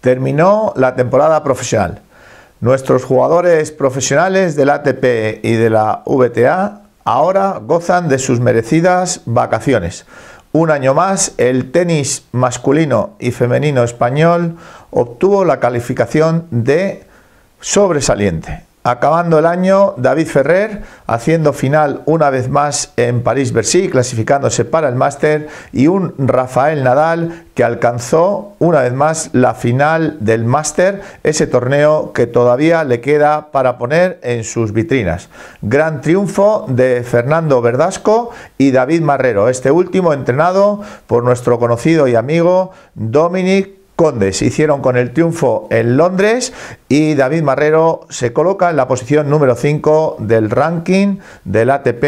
Terminó la temporada profesional. Nuestros jugadores profesionales del ATP y de la VTA ahora gozan de sus merecidas vacaciones. Un año más, el tenis masculino y femenino español obtuvo la calificación de sobresaliente. Acabando el año, David Ferrer haciendo final una vez más en París-Bercy, clasificándose para el máster, y un Rafael Nadal que alcanzó una vez más la final del máster, ese torneo que todavía le queda para poner en sus vitrinas. Gran triunfo de Fernando Verdasco y David Marrero, este último entrenado por nuestro conocido y amigo Dominic Condes hicieron con el triunfo en Londres y David Marrero se coloca en la posición número 5 del ranking del ATP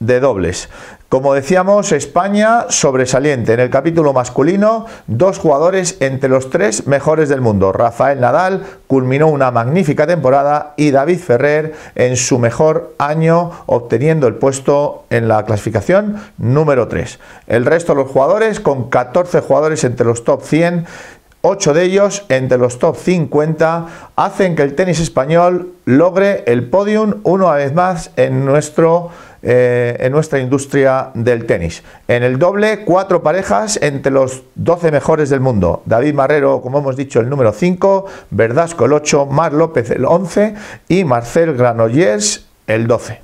de dobles. Como decíamos, España sobresaliente en el capítulo masculino, dos jugadores entre los tres mejores del mundo. Rafael Nadal culminó una magnífica temporada y David Ferrer en su mejor año obteniendo el puesto en la clasificación número 3. El resto de los jugadores, con 14 jugadores entre los top 100, Ocho de ellos, entre los top 50, hacen que el tenis español logre el podium una vez más en, nuestro, eh, en nuestra industria del tenis. En el doble, cuatro parejas entre los 12 mejores del mundo. David Marrero, como hemos dicho, el número 5, Verdasco el 8, Mar López el 11 y Marcel Granollers el 12.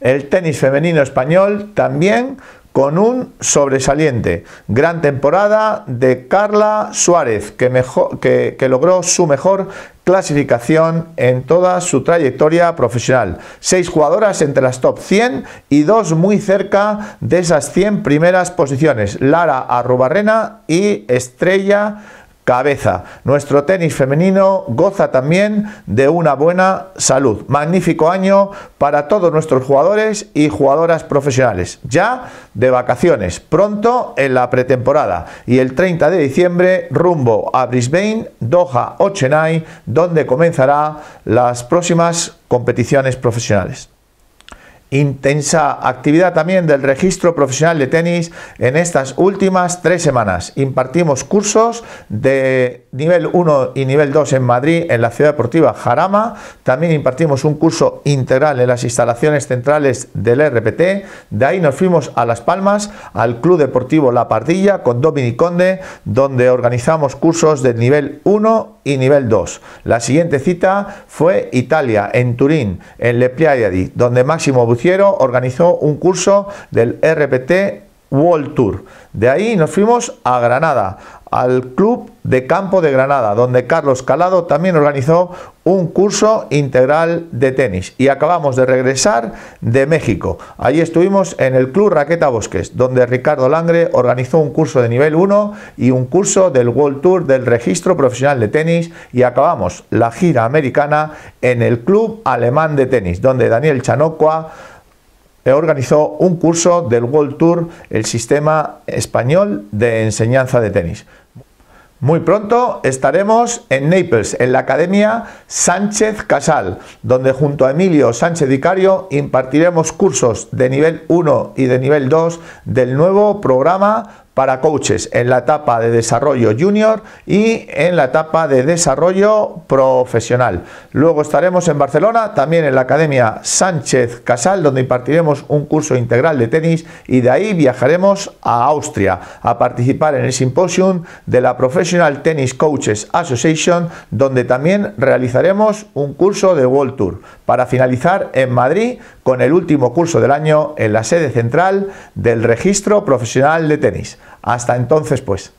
El tenis femenino español también con un sobresaliente. Gran temporada de Carla Suárez, que, que, logró su mejor clasificación en toda su trayectoria profesional. Seis jugadoras entre las top 100 y dos muy cerca de esas 100 primeras posiciones. Lara Arrubarrena y Estrella cabeza. Nuestro tenis femenino goza también de una buena salud. Magnífico año para todos nuestros jugadores y jugadoras profesionales. Ya de vacaciones, pronto en la pretemporada y el 30 de diciembre rumbo a Brisbane, Doha o Chennai, donde comenzará las próximas competiciones profesionales. Intensa actividad también del registro profesional de tenis en estas últimas tres semanas. Impartimos cursos de nivel 1 y nivel 2 en Madrid, en la ciudad deportiva Jarama. También impartimos un curso integral en las instalaciones centrales del RPT. De ahí nos fuimos a Las Palmas, al Club Deportivo La Pardilla, con Dominic Conde, donde organizamos cursos de nivel 1 y nivel 2. La siguiente cita fue Italia, en Turín, en Le Pleiadi, donde Máximo Buciero organizó un curso del RPT World Tour. De ahí nos fuimos a Granada, al Club de Campo de Granada, donde Carlos Calado también organizó un curso integral de tenis. Y acabamos de regresar de México. Allí estuvimos en el Club Raqueta Bosques, donde Ricardo Langre organizó un curso de nivel 1 y un curso del World Tour del Registro Profesional de Tenis. Y acabamos la gira americana en el Club Alemán de Tenis, donde Daniel Chanocua organizó un curso del World Tour, el sistema español de enseñanza de tenis. Muy pronto estaremos en Naples, en la Academia Sánchez Casal, donde junto a Emilio Sánchez Dicario impartiremos cursos de nivel 1 y de nivel 2 del nuevo programa para coaches en la etapa de desarrollo junior y en la etapa de desarrollo profesional. Luego estaremos en Barcelona, también en la Academia Sánchez Casal, donde impartiremos un curso integral de tenis y de ahí viajaremos a Austria a participar en el simposium de la Professional Tennis Coaches Association, donde también realizaremos un curso de World Tour. Para finalizar en Madrid con el último curso del año en la sede central del Registro Profesional de Tenis. Hasta entonces, pues.